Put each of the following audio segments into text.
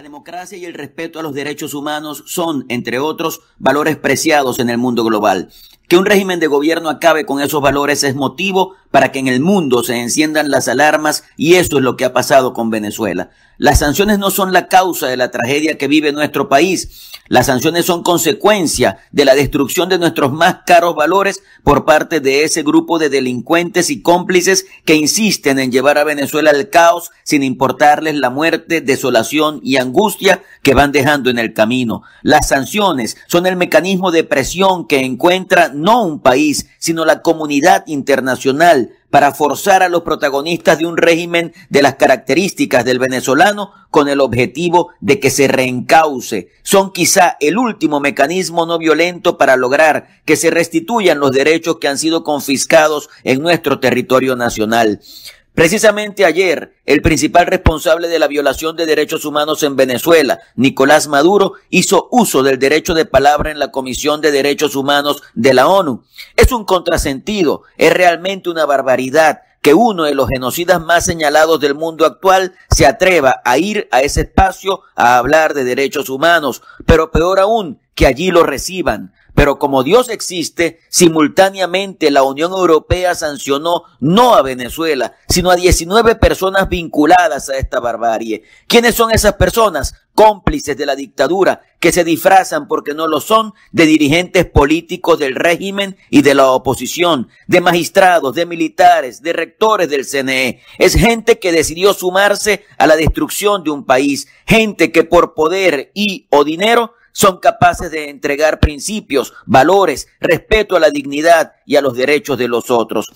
La democracia y el respeto a los derechos humanos son, entre otros, valores preciados en el mundo global. Que un régimen de gobierno acabe con esos valores es motivo para que en el mundo se enciendan las alarmas y eso es lo que ha pasado con Venezuela. Las sanciones no son la causa de la tragedia que vive nuestro país, las sanciones son consecuencia de la destrucción de nuestros más caros valores por parte de ese grupo de delincuentes y cómplices que insisten en llevar a Venezuela al caos sin importarles la muerte, desolación y angustia que van dejando en el camino. Las sanciones son el mecanismo de presión que encuentra no un país, sino la comunidad internacional para forzar a los protagonistas de un régimen de las características del venezolano con el objetivo de que se reencauce. Son quizá el último mecanismo no violento para lograr que se restituyan los derechos que han sido confiscados en nuestro territorio nacional. Precisamente ayer, el principal responsable de la violación de derechos humanos en Venezuela, Nicolás Maduro, hizo uso del derecho de palabra en la Comisión de Derechos Humanos de la ONU. Es un contrasentido, es realmente una barbaridad que uno de los genocidas más señalados del mundo actual se atreva a ir a ese espacio a hablar de derechos humanos, pero peor aún, que allí lo reciban. Pero como Dios existe, simultáneamente la Unión Europea sancionó no a Venezuela, sino a 19 personas vinculadas a esta barbarie. ¿Quiénes son esas personas? Cómplices de la dictadura, que se disfrazan porque no lo son de dirigentes políticos del régimen y de la oposición, de magistrados, de militares, de rectores del CNE. Es gente que decidió sumarse a la destrucción de un país, gente que por poder y o dinero son capaces de entregar principios, valores, respeto a la dignidad y a los derechos de los otros.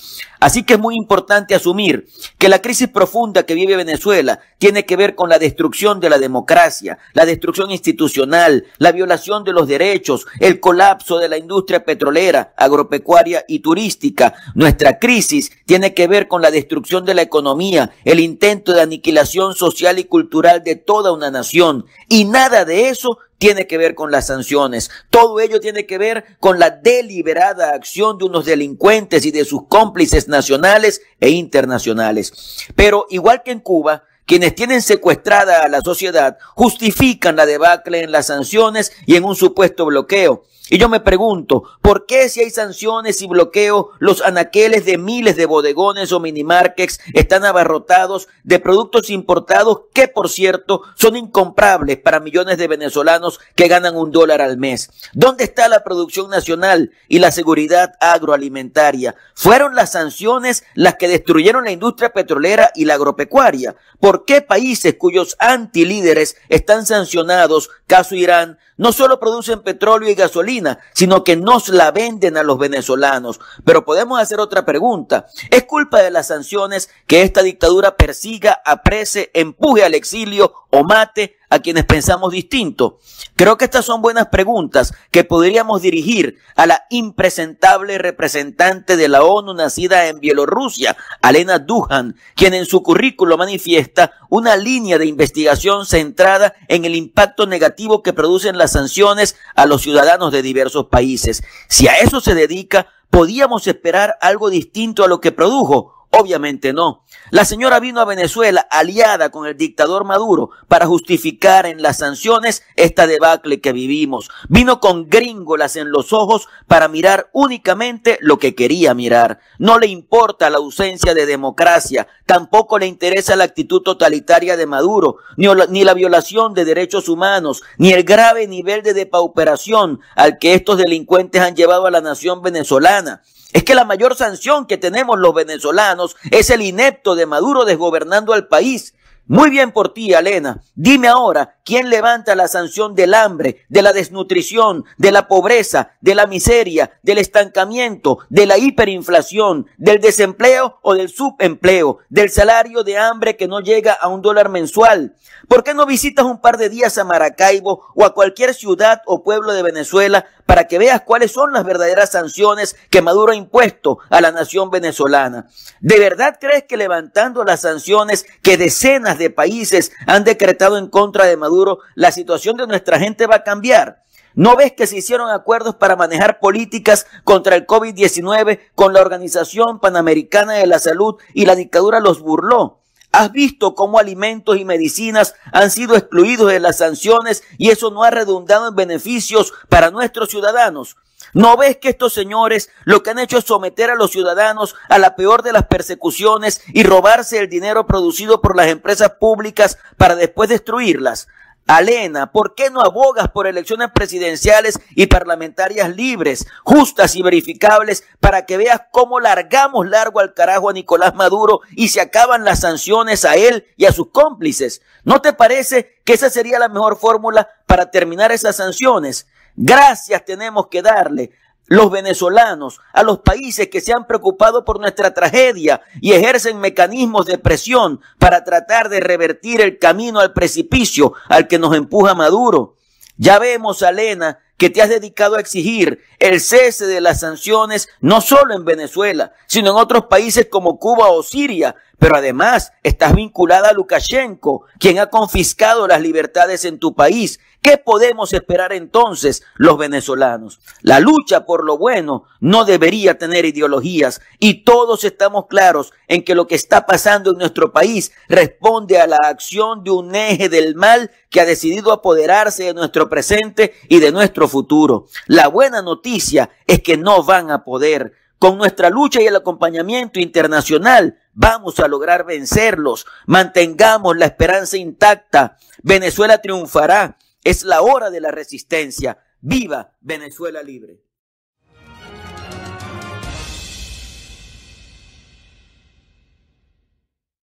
Así que es muy importante asumir que la crisis profunda que vive Venezuela tiene que ver con la destrucción de la democracia, la destrucción institucional, la violación de los derechos, el colapso de la industria petrolera, agropecuaria y turística. Nuestra crisis tiene que ver con la destrucción de la economía, el intento de aniquilación social y cultural de toda una nación. Y nada de eso tiene que ver con las sanciones, todo ello tiene que ver con la deliberada acción de unos delincuentes y de sus cómplices nacionales e internacionales. Pero igual que en Cuba, quienes tienen secuestrada a la sociedad justifican la debacle en las sanciones y en un supuesto bloqueo. Y yo me pregunto, ¿por qué si hay sanciones y bloqueo los anaqueles de miles de bodegones o minimarkets están abarrotados de productos importados que, por cierto, son incomprables para millones de venezolanos que ganan un dólar al mes? ¿Dónde está la producción nacional y la seguridad agroalimentaria? ¿Fueron las sanciones las que destruyeron la industria petrolera y la agropecuaria? ¿Por qué países cuyos antilíderes están sancionados, caso Irán, no solo producen petróleo y gasolina, sino que nos la venden a los venezolanos. Pero podemos hacer otra pregunta. ¿Es culpa de las sanciones que esta dictadura persiga, aprese, empuje al exilio o mate a quienes pensamos distinto? Creo que estas son buenas preguntas que podríamos dirigir a la impresentable representante de la ONU nacida en Bielorrusia, Alena Duhan, quien en su currículo manifiesta una línea de investigación centrada en el impacto negativo que producen las sanciones a los ciudadanos de diversos países. Si a eso se dedica, podíamos esperar algo distinto a lo que produjo Obviamente no. La señora vino a Venezuela aliada con el dictador Maduro para justificar en las sanciones esta debacle que vivimos. Vino con gringolas en los ojos para mirar únicamente lo que quería mirar. No le importa la ausencia de democracia, tampoco le interesa la actitud totalitaria de Maduro, ni la, ni la violación de derechos humanos, ni el grave nivel de depauperación al que estos delincuentes han llevado a la nación venezolana. Es que la mayor sanción que tenemos los venezolanos es el inepto de Maduro desgobernando al país muy bien por ti, Elena. Dime ahora, ¿quién levanta la sanción del hambre, de la desnutrición, de la pobreza, de la miseria, del estancamiento, de la hiperinflación, del desempleo o del subempleo, del salario de hambre que no llega a un dólar mensual? ¿Por qué no visitas un par de días a Maracaibo o a cualquier ciudad o pueblo de Venezuela para que veas cuáles son las verdaderas sanciones que Maduro ha impuesto a la nación venezolana? ¿De verdad crees que levantando las sanciones que decenas de países han decretado en contra de Maduro, la situación de nuestra gente va a cambiar. ¿No ves que se hicieron acuerdos para manejar políticas contra el COVID-19 con la Organización Panamericana de la Salud y la dictadura los burló? ¿Has visto cómo alimentos y medicinas han sido excluidos de las sanciones y eso no ha redundado en beneficios para nuestros ciudadanos? ¿No ves que estos señores lo que han hecho es someter a los ciudadanos a la peor de las persecuciones y robarse el dinero producido por las empresas públicas para después destruirlas? Alena, ¿por qué no abogas por elecciones presidenciales y parlamentarias libres, justas y verificables para que veas cómo largamos largo al carajo a Nicolás Maduro y se acaban las sanciones a él y a sus cómplices? ¿No te parece que esa sería la mejor fórmula para terminar esas sanciones? Gracias tenemos que darle los venezolanos, a los países que se han preocupado por nuestra tragedia y ejercen mecanismos de presión para tratar de revertir el camino al precipicio al que nos empuja Maduro. Ya vemos, Alena, que te has dedicado a exigir el cese de las sanciones no solo en Venezuela, sino en otros países como Cuba o Siria, pero además estás vinculada a Lukashenko, quien ha confiscado las libertades en tu país ¿Qué podemos esperar entonces los venezolanos? La lucha por lo bueno no debería tener ideologías y todos estamos claros en que lo que está pasando en nuestro país responde a la acción de un eje del mal que ha decidido apoderarse de nuestro presente y de nuestro futuro. La buena noticia es que no van a poder. Con nuestra lucha y el acompañamiento internacional vamos a lograr vencerlos. Mantengamos la esperanza intacta. Venezuela triunfará. Es la hora de la resistencia. Viva Venezuela libre.